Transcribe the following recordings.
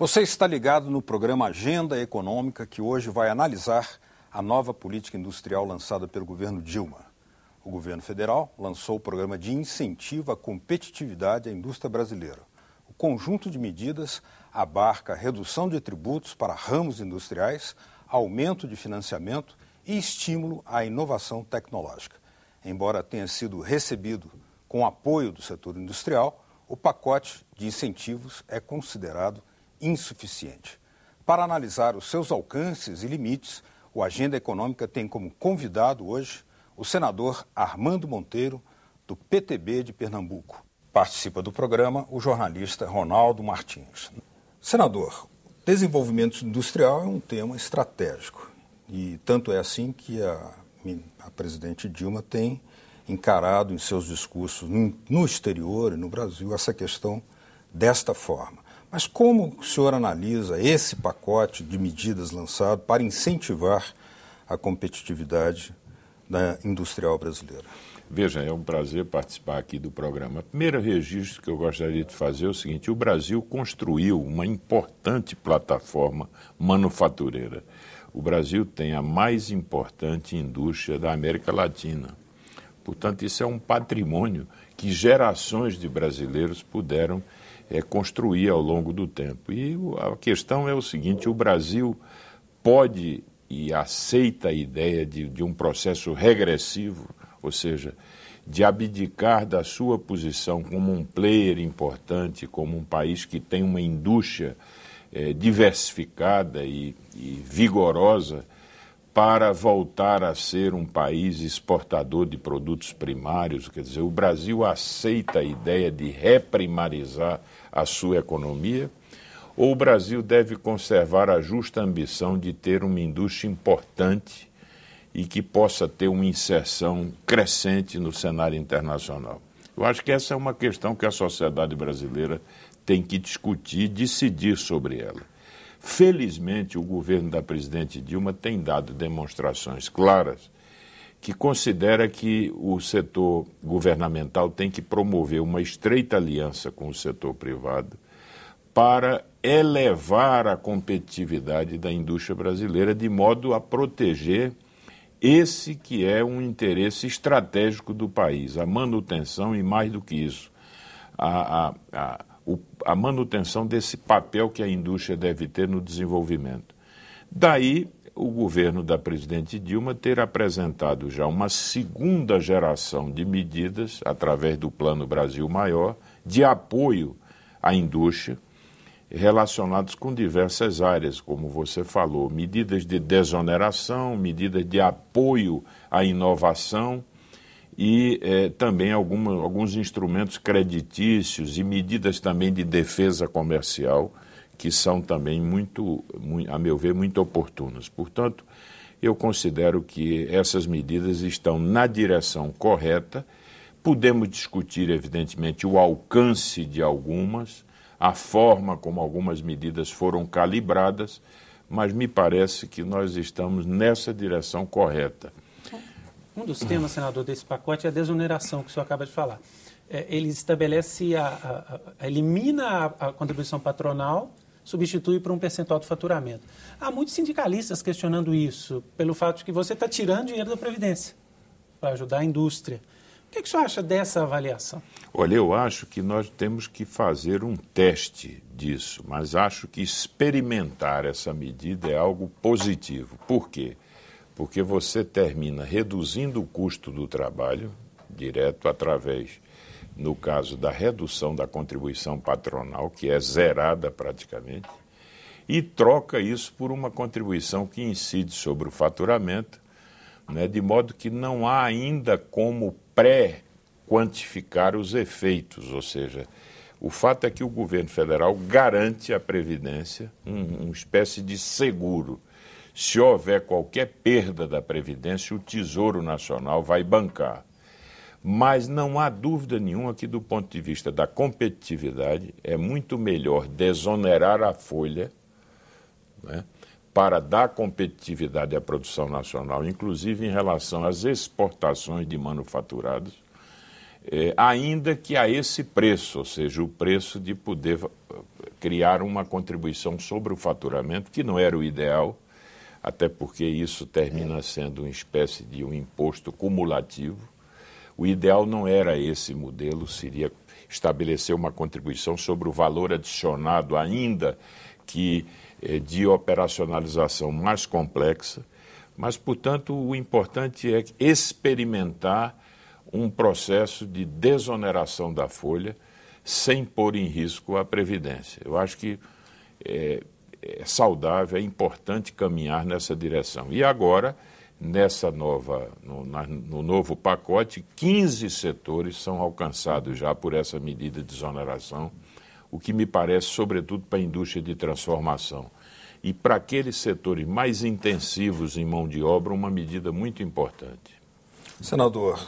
Você está ligado no programa Agenda Econômica, que hoje vai analisar a nova política industrial lançada pelo governo Dilma. O governo federal lançou o programa de incentivo à competitividade à indústria brasileira. O conjunto de medidas abarca redução de tributos para ramos industriais, aumento de financiamento e estímulo à inovação tecnológica. Embora tenha sido recebido com apoio do setor industrial, o pacote de incentivos é considerado insuficiente. Para analisar os seus alcances e limites, o Agenda Econômica tem como convidado hoje o senador Armando Monteiro, do PTB de Pernambuco. Participa do programa o jornalista Ronaldo Martins. Senador, desenvolvimento industrial é um tema estratégico e tanto é assim que a, a presidente Dilma tem encarado em seus discursos no, no exterior e no Brasil essa questão desta forma. Mas como o senhor analisa esse pacote de medidas lançado para incentivar a competitividade da industrial brasileira? Veja, é um prazer participar aqui do programa. O primeiro registro que eu gostaria de fazer é o seguinte: o Brasil construiu uma importante plataforma manufatureira. O Brasil tem a mais importante indústria da América Latina. Portanto, isso é um patrimônio que gerações de brasileiros puderam é, construir ao longo do tempo. E a questão é o seguinte: o Brasil pode e aceita a ideia de, de um processo regressivo, ou seja, de abdicar da sua posição como um player importante, como um país que tem uma indústria é, diversificada e, e vigorosa para voltar a ser um país exportador de produtos primários. Quer dizer, o Brasil aceita a ideia de reprimarizar a sua economia? Ou o Brasil deve conservar a justa ambição de ter uma indústria importante e que possa ter uma inserção crescente no cenário internacional? Eu acho que essa é uma questão que a sociedade brasileira tem que discutir, decidir sobre ela. Felizmente, o governo da presidente Dilma tem dado demonstrações claras que considera que o setor governamental tem que promover uma estreita aliança com o setor privado para elevar a competitividade da indústria brasileira de modo a proteger esse que é um interesse estratégico do país, a manutenção e mais do que isso, a, a, a, a manutenção desse papel que a indústria deve ter no desenvolvimento. Daí o governo da presidente Dilma ter apresentado já uma segunda geração de medidas, através do Plano Brasil Maior, de apoio à indústria, relacionados com diversas áreas, como você falou, medidas de desoneração, medidas de apoio à inovação e eh, também alguma, alguns instrumentos creditícios e medidas também de defesa comercial que são também muito, a meu ver, muito oportunas. Portanto, eu considero que essas medidas estão na direção correta. Podemos discutir, evidentemente, o alcance de algumas, a forma como algumas medidas foram calibradas, mas me parece que nós estamos nessa direção correta. Um dos temas, senador, desse pacote é a desoneração que o senhor acaba de falar. É, ele estabelece, a, a, a elimina a, a, contribuição patronal substitui por um percentual do faturamento. Há muitos sindicalistas questionando isso, pelo fato de que você está tirando dinheiro da Previdência para ajudar a indústria. O que, é que você acha dessa avaliação? Olha, eu acho que nós temos que fazer um teste disso, mas acho que experimentar essa medida é algo positivo. Por quê? Porque você termina reduzindo o custo do trabalho direto através no caso da redução da contribuição patronal, que é zerada praticamente, e troca isso por uma contribuição que incide sobre o faturamento, né, de modo que não há ainda como pré-quantificar os efeitos, ou seja, o fato é que o governo federal garante à Previdência um, uma espécie de seguro. Se houver qualquer perda da Previdência, o Tesouro Nacional vai bancar. Mas não há dúvida nenhuma que, do ponto de vista da competitividade, é muito melhor desonerar a folha né, para dar competitividade à produção nacional, inclusive em relação às exportações de manufaturados, eh, ainda que a esse preço, ou seja, o preço de poder eh, criar uma contribuição sobre o faturamento, que não era o ideal, até porque isso termina sendo uma espécie de um imposto cumulativo o ideal não era esse modelo, seria estabelecer uma contribuição sobre o valor adicionado, ainda que eh, de operacionalização mais complexa. Mas, portanto, o importante é experimentar um processo de desoneração da folha sem pôr em risco a Previdência. Eu acho que é, é saudável, é importante caminhar nessa direção. E agora nessa nova, no, na, no, novo pacote, 15 setores são alcançados já por essa medida de exoneração, o que me parece, sobretudo, para a indústria de transformação. E para aqueles setores mais intensivos em mão de obra, uma medida muito importante. Senador,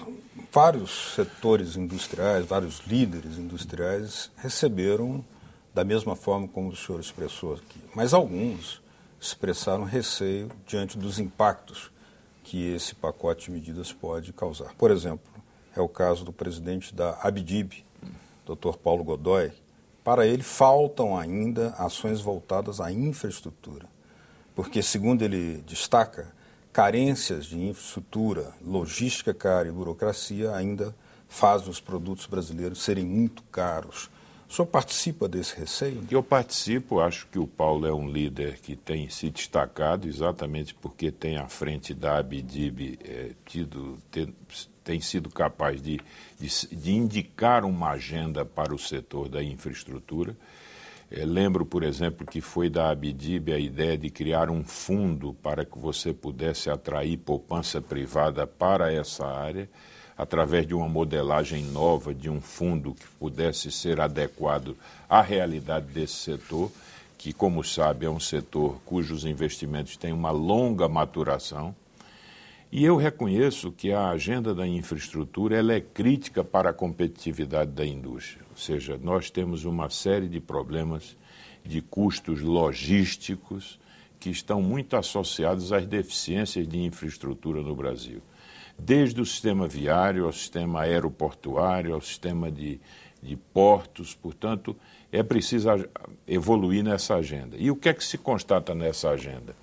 vários setores industriais, vários líderes industriais receberam da mesma forma como o senhor expressou aqui, mas alguns expressaram receio diante dos impactos que esse pacote de medidas pode causar. Por exemplo, é o caso do presidente da Abdib, Dr. Paulo Godoy. Para ele, faltam ainda ações voltadas à infraestrutura, porque, segundo ele destaca, carências de infraestrutura, logística cara e burocracia ainda fazem os produtos brasileiros serem muito caros o senhor participa desse receio? Eu participo, acho que o Paulo é um líder que tem se destacado exatamente porque tem à frente da Abdib é, tido, tem, tem sido capaz de, de, de, indicar uma agenda para o setor da infraestrutura. É, lembro, por exemplo, que foi da Abdib a ideia de criar um fundo para que você pudesse atrair poupança privada para essa área através de uma modelagem nova, de um fundo que pudesse ser adequado à realidade desse setor, que, como sabe, é um setor cujos investimentos têm uma longa maturação. E eu reconheço que a agenda da infraestrutura ela é crítica para a competitividade da indústria. Ou seja, nós temos uma série de problemas de custos logísticos que estão muito associados às deficiências de infraestrutura no Brasil desde o sistema viário ao sistema aeroportuário, ao sistema de, de portos, portanto, é preciso evoluir nessa agenda. E o que é que se constata nessa agenda?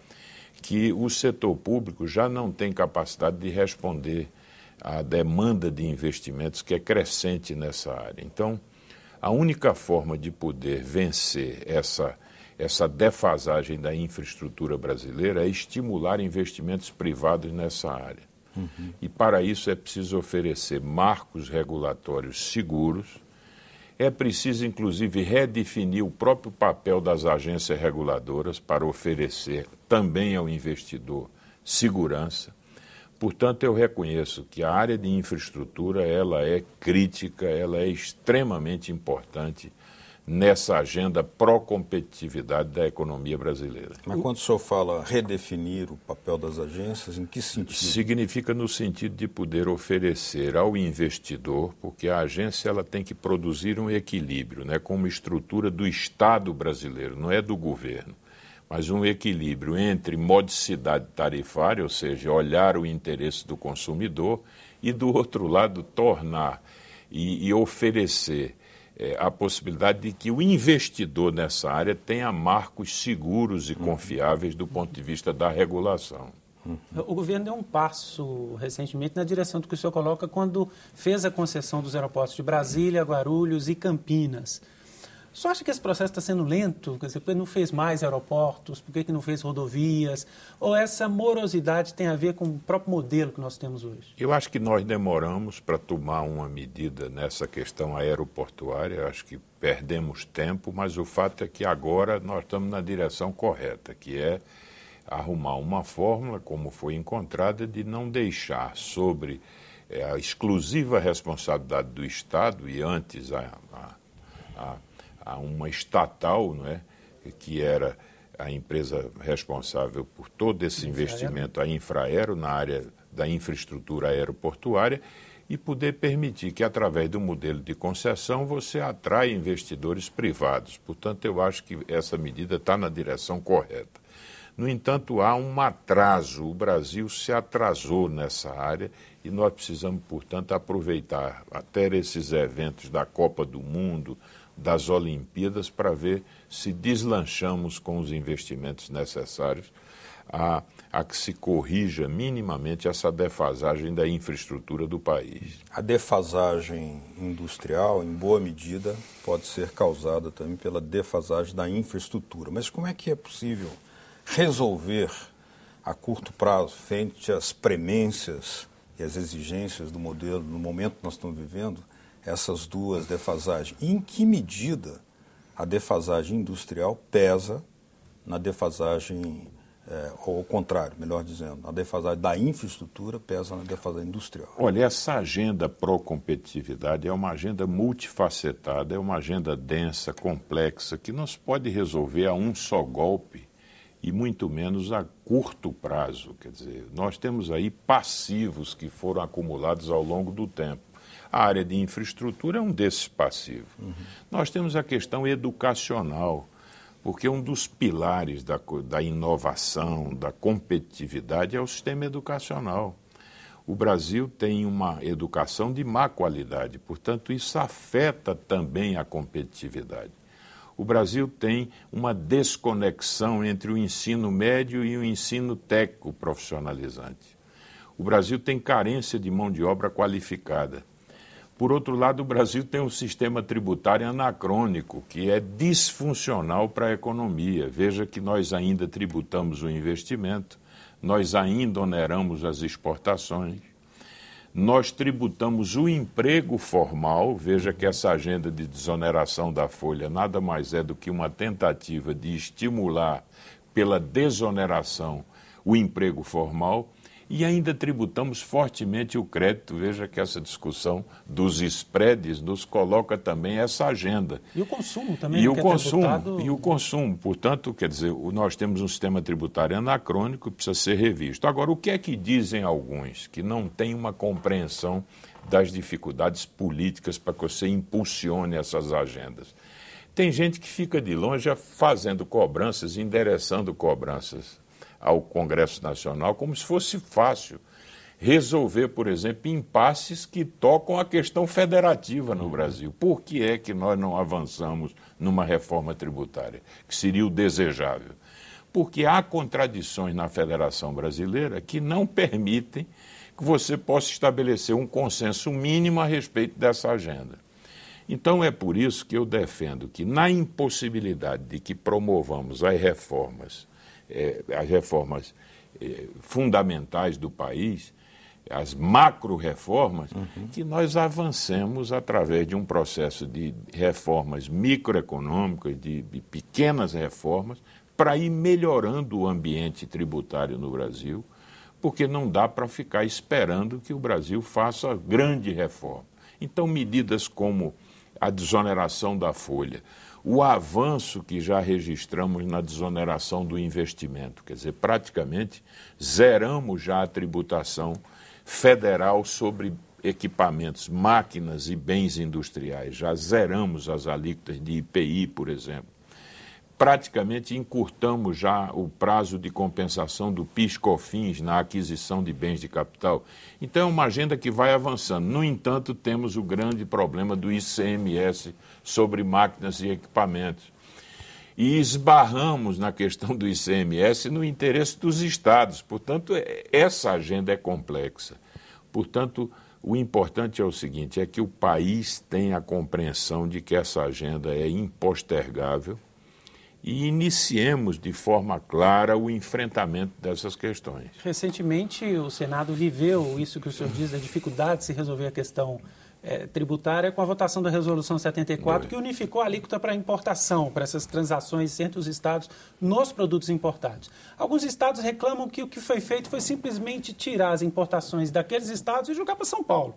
Que o setor público já não tem capacidade de responder à demanda de investimentos que é crescente nessa área. Então, a única forma de poder vencer essa, essa defasagem da infraestrutura brasileira é estimular investimentos privados nessa área. Uhum. E para isso é preciso oferecer marcos regulatórios seguros, é preciso, inclusive, redefinir o próprio papel das agências reguladoras para oferecer também ao investidor segurança. Portanto, eu reconheço que a área de infraestrutura ela é crítica, ela é extremamente importante nessa agenda pró-competitividade da economia brasileira. Mas quando o senhor fala redefinir o papel das agências, em que sentido? Significa no sentido de poder oferecer ao investidor, porque a agência ela tem que produzir um equilíbrio, né, com uma estrutura do Estado brasileiro, não é do governo, mas um equilíbrio entre modicidade tarifária, ou seja, olhar o interesse do consumidor, e do outro lado tornar e, e oferecer é, a possibilidade de que o investidor nessa área tenha marcos seguros e confiáveis do ponto de vista da regulação. O governo deu um passo recentemente na direção do que o senhor coloca quando fez a concessão dos aeroportos de Brasília, Guarulhos e Campinas. Só acha que esse processo está sendo lento? Quer dizer, porque não fez mais aeroportos? Por que não fez rodovias? Ou essa morosidade tem a ver com o próprio modelo que nós temos hoje? Eu acho que nós demoramos para tomar uma medida nessa questão aeroportuária. Eu acho que perdemos tempo, mas o fato é que agora nós estamos na direção correta, que é arrumar uma fórmula, como foi encontrada, de não deixar sobre eh, a exclusiva responsabilidade do Estado e antes a, a, a a uma estatal, não é? que era a empresa responsável por todo esse investimento, a Infraero, na área da infraestrutura aeroportuária, e poder permitir que, através do modelo de concessão, você atrai investidores privados. Portanto, eu acho que essa medida está na direção correta. No entanto, há um atraso. O Brasil se atrasou nessa área e nós precisamos, portanto, aproveitar até esses eventos da Copa do Mundo, das Olimpíadas para ver se deslanchamos com os investimentos necessários a, a, que se corrija minimamente essa defasagem da infraestrutura do país. A defasagem industrial, em boa medida, pode ser causada também pela defasagem da infraestrutura. Mas como é que é possível resolver a curto prazo, frente às premências e às exigências do modelo, no momento que nós estamos vivendo, essas duas defasagens? E em que medida a defasagem industrial pesa na defasagem, é, ou ao contrário, melhor dizendo, a defasagem da infraestrutura pesa na defasagem industrial? Olha, essa agenda pró-competitividade é uma agenda multifacetada, é uma agenda densa, complexa, que não se pode resolver a um só golpe e muito menos a curto prazo. Quer dizer, nós temos aí passivos que foram acumulados ao longo do tempo. A área de infraestrutura é um desses passivos. Uhum. Nós temos a questão educacional, porque um dos pilares da, da inovação, da competitividade, é o sistema educacional. O Brasil tem uma educação de má qualidade, portanto, isso afeta também a competitividade. O Brasil tem uma desconexão entre o ensino médio e o ensino técnico profissionalizante. O Brasil tem carência de mão de obra qualificada. Por outro lado, o Brasil tem um sistema tributário anacrônico, que é disfuncional para a economia. Veja que nós ainda tributamos o investimento, nós ainda oneramos as exportações, nós tributamos o emprego formal. Veja que essa agenda de desoneração da folha nada mais é do que uma tentativa de estimular pela desoneração o emprego formal e ainda tributamos fortemente o crédito. Veja que essa discussão dos spreads nos coloca também essa agenda. E o consumo também. E o é consumo, é tributado... e o consumo. Portanto, quer dizer, nós temos um sistema tributário anacrônico que precisa ser revisto. Agora, o que é que dizem alguns que não têm uma compreensão das dificuldades políticas para que você impulsione essas agendas? Tem gente que fica de longe fazendo cobranças, endereçando cobranças ao Congresso Nacional como se fosse fácil resolver, por exemplo, impasses que tocam a questão federativa no Brasil. Por que é que nós não avançamos numa reforma tributária, que seria o desejável? Porque há contradições na Federação Brasileira que não permitem que você possa estabelecer um consenso mínimo a respeito dessa agenda. Então é por isso que eu defendo que, na impossibilidade de que promovamos as reformas é, as reformas é, fundamentais do país, as macro-reformas, uhum. que nós avancemos através de um processo de reformas microeconômicas, de, de pequenas reformas, para ir melhorando o ambiente tributário no Brasil, porque não dá para ficar esperando que o Brasil faça grande reforma. Então, medidas como a desoneração da folha, o avanço que já registramos na desoneração do investimento, quer dizer, praticamente zeramos já a tributação federal sobre equipamentos, máquinas e bens industriais, já zeramos as alíquotas de IPI, por exemplo praticamente encurtamos já o prazo de compensação do PIS/COFINS na aquisição de bens de capital. Então é uma agenda que vai avançando. No entanto, temos o grande problema do ICMS sobre máquinas e equipamentos. E esbarramos na questão do ICMS no interesse dos estados. Portanto, é, essa agenda é complexa. Portanto, o importante é o seguinte: é que o país tenha a compreensão de que essa agenda é impostergável e iniciemos de forma clara o enfrentamento dessas questões. Recentemente, o Senado viveu isso que o senhor diz, a dificuldade de se resolver a questão é, tributária com a votação da Resolução 74, que unificou a alíquota para importação, para essas transações entre os estados nos produtos importados. Alguns estados reclamam que o que foi feito foi simplesmente tirar as importações daqueles estados e jogar para São Paulo.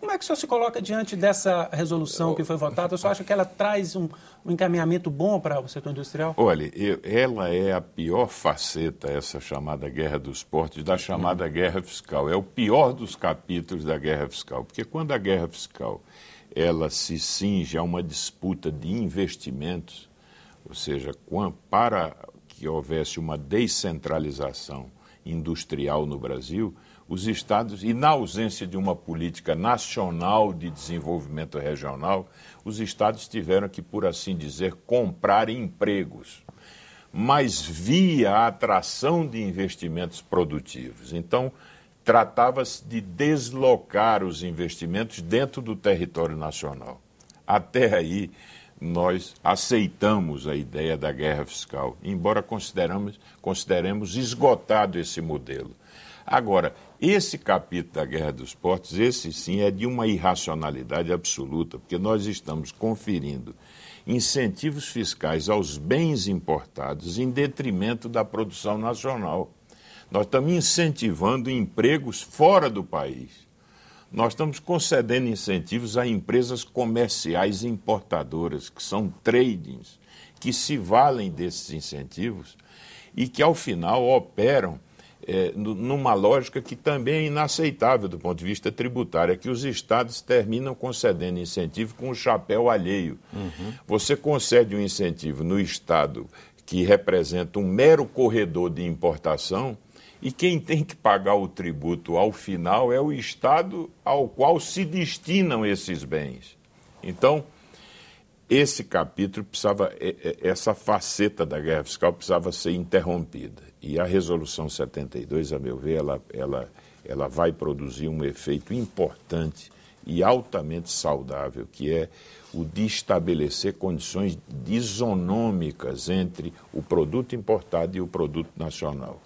Como é que o senhor se coloca diante dessa resolução que foi votada? O senhor acha que ela traz um, um encaminhamento bom para o setor industrial? Olha, eu, ela é a pior faceta, essa chamada guerra dos portos, da chamada guerra fiscal. É o pior dos capítulos da guerra fiscal. Porque quando a guerra fiscal ela se cinge a uma disputa de investimentos, ou seja, para que houvesse uma descentralização industrial no Brasil, os estados, e na ausência de uma política nacional de desenvolvimento regional, os estados tiveram que, por assim dizer, comprar empregos, mas via a atração de investimentos produtivos. Então, tratava-se de deslocar os investimentos dentro do território nacional. Até aí, nós aceitamos a ideia da guerra fiscal, embora consideramos, consideremos esgotado esse modelo. Agora, esse capítulo da Guerra dos Portos, esse sim é de uma irracionalidade absoluta, porque nós estamos conferindo incentivos fiscais aos bens importados em detrimento da produção nacional. Nós estamos incentivando empregos fora do país. Nós estamos concedendo incentivos a empresas comerciais importadoras, que são tradings, que se valem desses incentivos e que, ao final, operam é, numa lógica que também é inaceitável do ponto de vista tributário, é que os estados terminam concedendo incentivo com o chapéu alheio. Uhum. Você concede um incentivo no estado que representa um mero corredor de importação, e quem tem que pagar o tributo ao final é o estado ao qual se destinam esses bens. Então, esse capítulo precisava, é, é, essa faceta da guerra fiscal precisava ser interrompida. E a Resolução 72, a meu ver, ela, ela, ela vai produzir um efeito importante e altamente saudável, que é o de estabelecer condições disonômicas entre o produto importado e o produto nacional.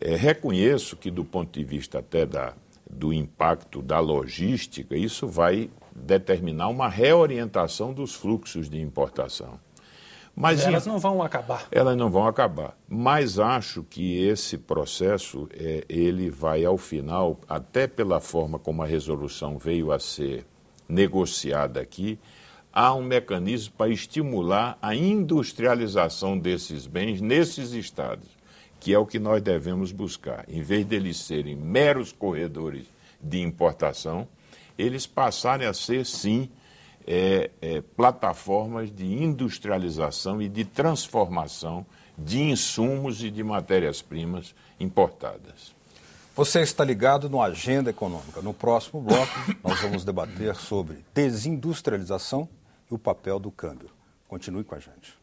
É, reconheço que, do ponto de vista até da, do impacto da logística, isso vai determinar uma reorientação dos fluxos de importação. Mas elas em... não vão acabar. Elas não vão acabar. Mas acho que esse processo é, ele vai ao final, até pela forma como a resolução veio a ser negociada aqui, há um mecanismo para estimular a industrialização desses bens nesses estados, que é o que nós devemos buscar. Em vez deles serem meros corredores de importação, eles passarem a ser, sim, é, é, plataformas de industrialização e de transformação de insumos e de matérias-primas importadas. Você está ligado no Agenda Econômica. No próximo bloco, nós vamos debater sobre desindustrialização e o papel do câmbio. Continue com a gente.